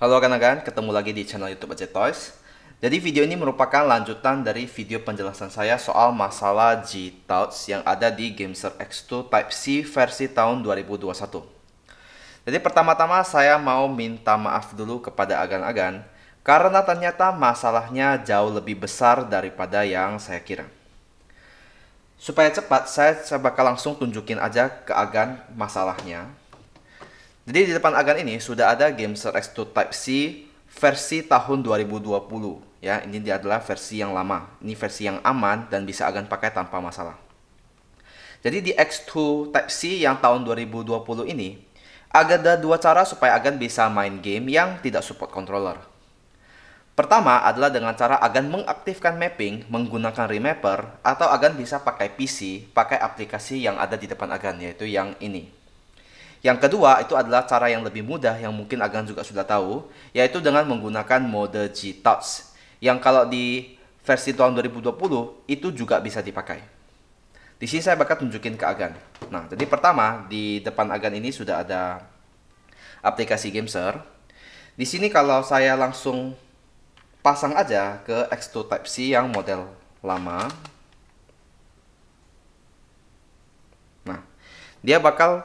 Halo kanan-kanan, ketemu lagi di channel YouTube Aja Toys. Jadi video ini merupakan lanjutan dari video penjelasan saya soal masalah G-Touch yang ada di GameSir X2 Type-C versi tahun 2021. Jadi pertama-tama saya mau minta maaf dulu kepada agan-agan karena ternyata masalahnya jauh lebih besar daripada yang saya kira. Supaya cepat, saya, saya bakal langsung tunjukin aja ke agan masalahnya jadi di depan agan ini sudah ada Gamester X2 Type-C versi tahun 2020 ya. Ini dia adalah versi yang lama. Ini versi yang aman dan bisa agan pakai tanpa masalah. Jadi di X2 Type-C yang tahun 2020 ini ada dua cara supaya agan bisa main game yang tidak support controller. Pertama adalah dengan cara agan mengaktifkan mapping menggunakan remapper atau agan bisa pakai PC, pakai aplikasi yang ada di depan agan yaitu yang ini. Yang kedua itu adalah cara yang lebih mudah yang mungkin agan juga sudah tahu, yaitu dengan menggunakan mode G-Touch yang kalau di versi tahun 2020 itu juga bisa dipakai. Di sini saya bakal tunjukin ke Agan. Nah, jadi pertama di depan Agan ini sudah ada aplikasi Gameser. Di sini kalau saya langsung pasang aja ke X2 Type-C yang model lama. Nah, dia bakal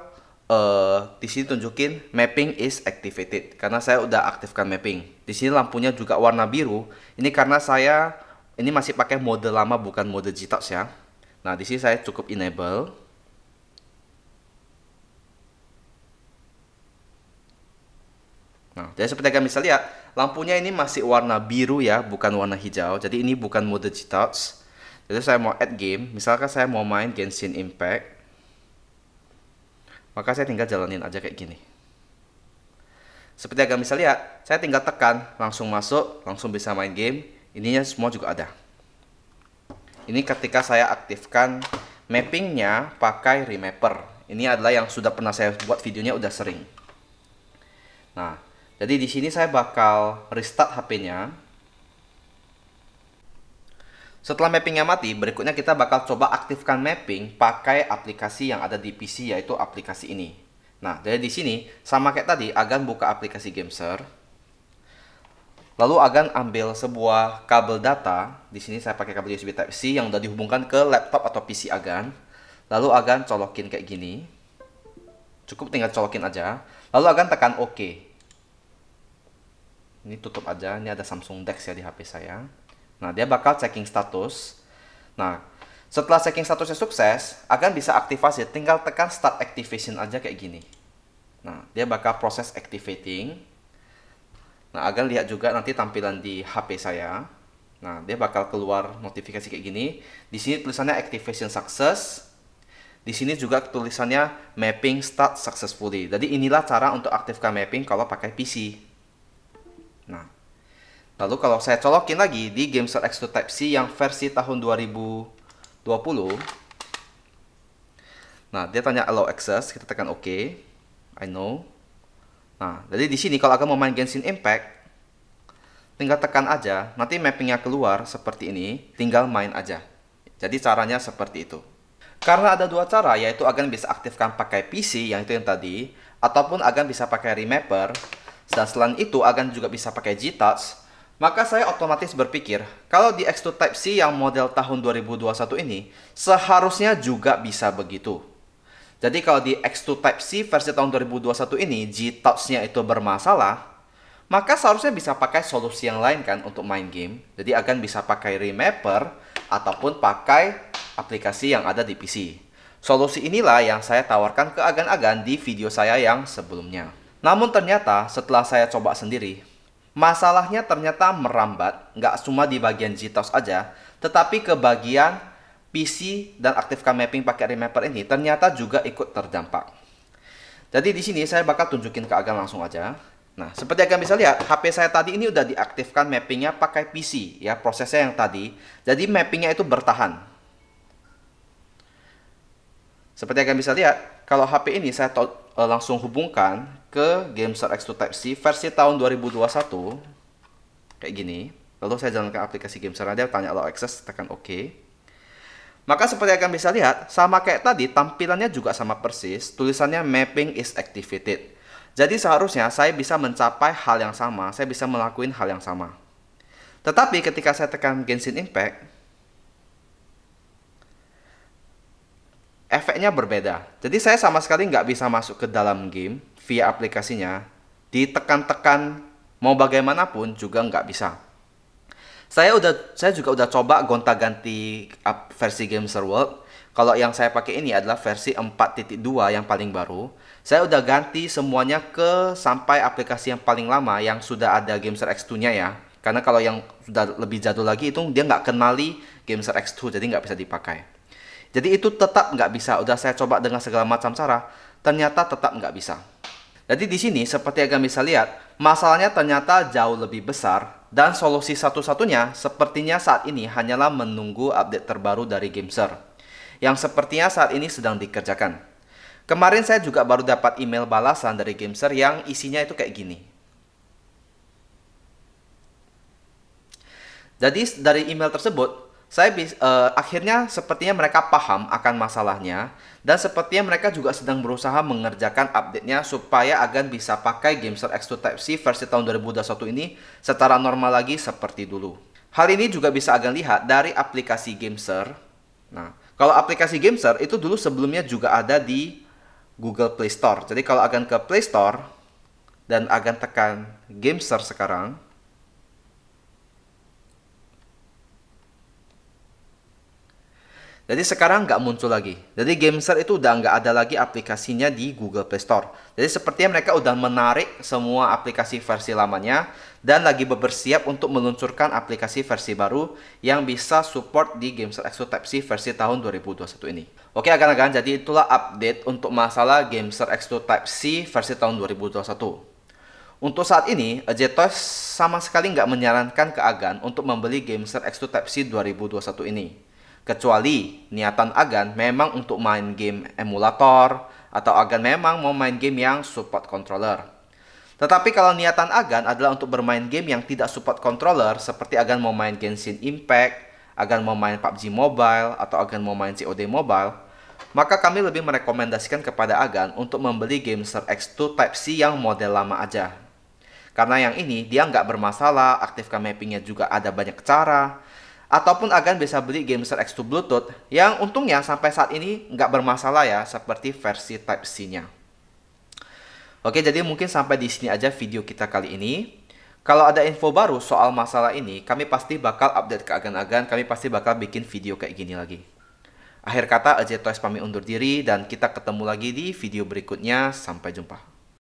uh, di sini tunjukin mapping is activated karena saya udah aktifkan mapping. Di sini lampunya juga warna biru. Ini karena saya ini masih pakai mode lama bukan mode Gtox ya. Nah, di sini saya cukup enable. Nah, jadi seperti yang kalian bisa lihat, lampunya ini masih warna biru ya, bukan warna hijau. Jadi ini bukan mode Gtox. Jadi saya mau add game, misalkan saya mau main Genshin Impact. Maka saya tinggal jalanin aja kayak gini. Seperti agak bisa lihat, ya, saya tinggal tekan, langsung masuk, langsung bisa main game. Ininya semua juga ada. Ini ketika saya aktifkan mappingnya pakai remapper. Ini adalah yang sudah pernah saya buat videonya udah sering. Nah, jadi di sini saya bakal restart HP-nya setelah mappingnya mati, berikutnya kita bakal coba aktifkan mapping pakai aplikasi yang ada di PC yaitu aplikasi ini. Nah, dari di sini sama kayak tadi, Agan buka aplikasi Gameser. Lalu Agan ambil sebuah kabel data. Di sini saya pakai kabel USB Type C yang sudah dihubungkan ke laptop atau PC Agan. Lalu Agan colokin kayak gini. Cukup tinggal colokin aja. Lalu Agan tekan OK. Ini tutup aja. Ini ada Samsung Dex ya di HP saya. Nah, dia bakal checking status. Nah, setelah checking statusnya sukses, akan bisa aktivasi. Tinggal tekan start activation aja kayak gini. Nah, dia bakal proses activating. Nah, agar lihat juga nanti tampilan di HP saya. Nah, dia bakal keluar notifikasi kayak gini. Di sini tulisannya activation success. Di sini juga tulisannya mapping start successfully. Jadi inilah cara untuk aktifkan mapping kalau pakai PC. Nah, Lalu kalau saya colokin lagi di GameStop X2 Type-C yang versi tahun 2020. Nah, dia tanya allow access, kita tekan OK. I know. Nah, jadi di sini kalau akan mau main Genshin Impact, tinggal tekan aja, nanti mappingnya keluar seperti ini, tinggal main aja. Jadi caranya seperti itu. Karena ada dua cara, yaitu agan bisa aktifkan pakai PC yang itu yang tadi, ataupun agan bisa pakai remapper, dan selain itu agan juga bisa pakai G-Touch, maka saya otomatis berpikir, kalau di X2 Type-C yang model tahun 2021 ini, seharusnya juga bisa begitu. Jadi kalau di X2 Type-C versi tahun 2021 ini, G-Touch-nya itu bermasalah, maka seharusnya bisa pakai solusi yang lain kan untuk main game. Jadi akan bisa pakai remapper ataupun pakai aplikasi yang ada di PC. Solusi inilah yang saya tawarkan ke agan-agan di video saya yang sebelumnya. Namun ternyata setelah saya coba sendiri, Masalahnya ternyata merambat, nggak cuma di bagian JTOS aja, tetapi ke bagian PC dan aktifkan mapping pakai remapper ini ternyata juga ikut terdampak. Jadi di sini saya bakal tunjukin ke Agan langsung aja. Nah, seperti yang bisa lihat, HP saya tadi ini udah diaktifkan mappingnya pakai PC, ya prosesnya yang tadi. Jadi mappingnya itu bertahan, seperti yang kalian bisa lihat, kalau HP ini saya eh, langsung hubungkan ke GameStar X2 Type-C versi tahun 2021 kayak gini. Lalu saya jalankan aplikasi GameStar dia tanya allow access, tekan OK. Maka seperti yang kalian bisa lihat, sama kayak tadi, tampilannya juga sama persis, tulisannya mapping is activated. Jadi seharusnya saya bisa mencapai hal yang sama, saya bisa melakukan hal yang sama. Tetapi ketika saya tekan Genshin Impact, efeknya berbeda. Jadi saya sama sekali nggak bisa masuk ke dalam game via aplikasinya. Ditekan-tekan mau bagaimanapun juga nggak bisa. Saya udah saya juga udah coba gonta-ganti versi game server. Kalau yang saya pakai ini adalah versi 4.2 yang paling baru. Saya udah ganti semuanya ke sampai aplikasi yang paling lama yang sudah ada gameser X2-nya ya. Karena kalau yang sudah lebih jadul lagi itu dia nggak kenali gameser X2 jadi nggak bisa dipakai. Jadi itu tetap nggak bisa. Udah saya coba dengan segala macam cara, ternyata tetap nggak bisa. Jadi di sini seperti yang bisa lihat, masalahnya ternyata jauh lebih besar dan solusi satu-satunya sepertinya saat ini hanyalah menunggu update terbaru dari gameser yang sepertinya saat ini sedang dikerjakan. Kemarin saya juga baru dapat email balasan dari gameser yang isinya itu kayak gini. Jadi dari email tersebut, saya uh, akhirnya sepertinya mereka paham akan masalahnya dan sepertinya mereka juga sedang berusaha mengerjakan update-nya supaya agar bisa pakai Gamester X2 Type-C versi tahun 2021 ini secara normal lagi seperti dulu. Hal ini juga bisa agan lihat dari aplikasi Gamester. Nah, kalau aplikasi Gamester itu dulu sebelumnya juga ada di Google Play Store. Jadi kalau agan ke Play Store dan agan tekan Gamester sekarang, Jadi sekarang nggak muncul lagi. Jadi Gamestar itu udah nggak ada lagi aplikasinya di Google Play Store. Jadi sepertinya mereka udah menarik semua aplikasi versi lamanya dan lagi bersiap untuk meluncurkan aplikasi versi baru yang bisa support di Exo Type C versi tahun 2021 ini. Oke agan-agan, jadi itulah update untuk masalah Exo Type C versi tahun 2021. Untuk saat ini, Ajetos sama sekali nggak menyarankan ke Agan untuk membeli Gamestar Exo Type-C 2021 ini. Kecuali niatan Agan memang untuk main game emulator atau Agan memang mau main game yang support controller. Tetapi kalau niatan Agan adalah untuk bermain game yang tidak support controller seperti Agan mau main Genshin Impact, Agan mau main PUBG Mobile atau Agan mau main COD Mobile, maka kami lebih merekomendasikan kepada Agan untuk membeli Gamester X2 Type-C yang model lama aja. Karena yang ini dia nggak bermasalah, aktifkan mappingnya juga ada banyak cara, ataupun akan bisa beli GameStar X2 Bluetooth yang untungnya sampai saat ini nggak bermasalah ya seperti versi Type-C-nya. Oke, jadi mungkin sampai di sini aja video kita kali ini. Kalau ada info baru soal masalah ini, kami pasti bakal update ke agan-agan, kami pasti bakal bikin video kayak gini lagi. Akhir kata, AJ Toys pamit undur diri dan kita ketemu lagi di video berikutnya. Sampai jumpa.